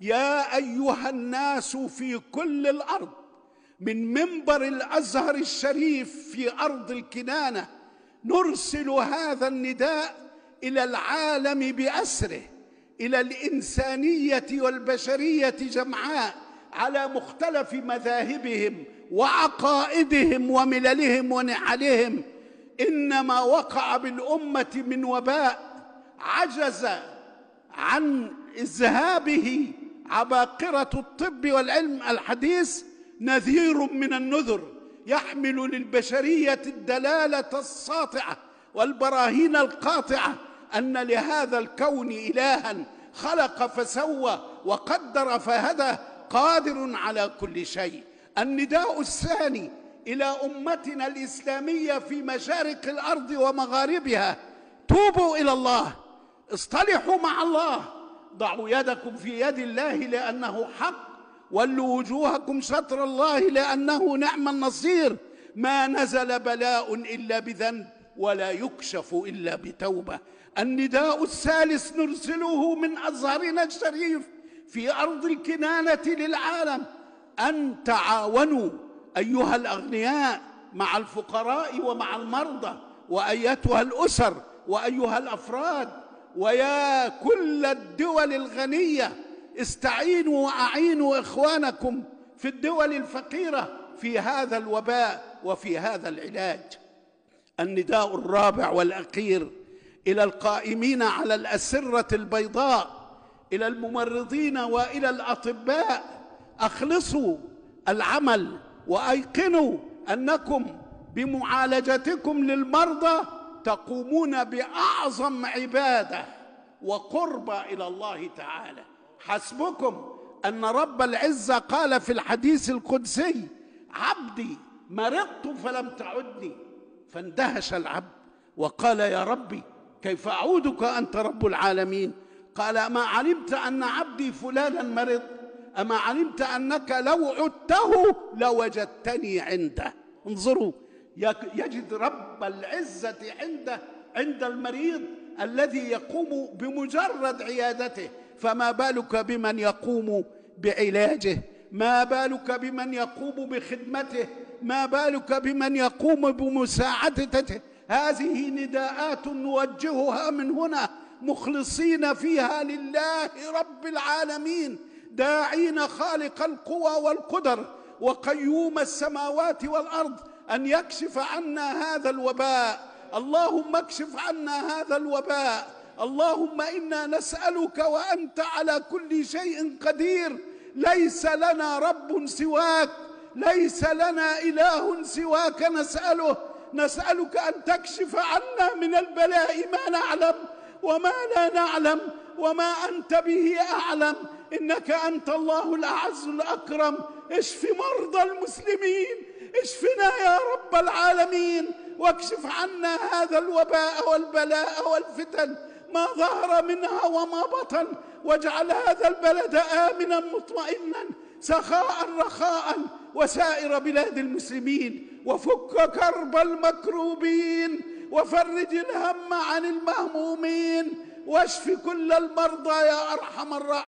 يا ايها الناس في كل الارض من منبر الازهر الشريف في ارض الكنانه نرسل هذا النداء الى العالم باسره الى الانسانيه والبشريه جمعاء على مختلف مذاهبهم وعقائدهم ومللهم ونعلهم انما وقع بالامه من وباء عجز عن ذهابه عباقرة الطب والعلم الحديث نذير من النذر يحمل للبشرية الدلالة الساطعة والبراهين القاطعة أن لهذا الكون إلها خلق فسوى وقدر فهدى قادر على كل شيء النداء الثاني إلى أمتنا الإسلامية في مشارق الأرض ومغاربها توبوا إلى الله اصطلحوا مع الله ضعوا يدكم في يد الله لأنه حق ولوا وجوهكم شطر الله لأنه نعم النصير ما نزل بلاء إلا بذنب ولا يكشف إلا بتوبة النداء الثالث نرسله من أزهرنا الشريف في أرض الكنانة للعالم أن تعاونوا أيها الأغنياء مع الفقراء ومع المرضى وأيتها الأسر وأيها الأفراد ويا كل الدول الغنيه استعينوا واعينوا اخوانكم في الدول الفقيره في هذا الوباء وفي هذا العلاج النداء الرابع والاخير الى القائمين على الاسره البيضاء الى الممرضين والى الاطباء اخلصوا العمل وايقنوا انكم بمعالجتكم للمرضى تقومون باعظم عباده وقربى الى الله تعالى حسبكم ان رب العزه قال في الحديث القدسي عبدي مرضت فلم تعدني فاندهش العبد وقال يا ربي كيف اعودك انت رب العالمين قال اما علمت ان عبدي فلانا مرض اما علمت انك لو عدته لوجدتني عنده انظروا يجد رب العزة عنده عند المريض الذي يقوم بمجرد عيادته فما بالك بمن يقوم بعلاجه ما بالك بمن يقوم بخدمته ما بالك بمن يقوم بمساعدته هذه نداءات نوجهها من هنا مخلصين فيها لله رب العالمين داعين خالق القوى والقدر وقيوم السماوات والارض ان يكشف عنا هذا الوباء اللهم اكشف عنا هذا الوباء اللهم انا نسالك وانت على كل شيء قدير ليس لنا رب سواك ليس لنا اله سواك نساله نسالك ان تكشف عنا من البلاء ما نعلم وما لا نعلم وما انت به اعلم إنك أنت الله الأعز الأكرم اشف مرضى المسلمين اشفنا يا رب العالمين واكشف عنا هذا الوباء والبلاء والفتن ما ظهر منها وما بطن واجعل هذا البلد آمنا مطمئنا سخاء رخاء وسائر بلاد المسلمين وفك كرب المكروبين وفرج الهم عن المهمومين واشف كل المرضى يا أرحم الراحمين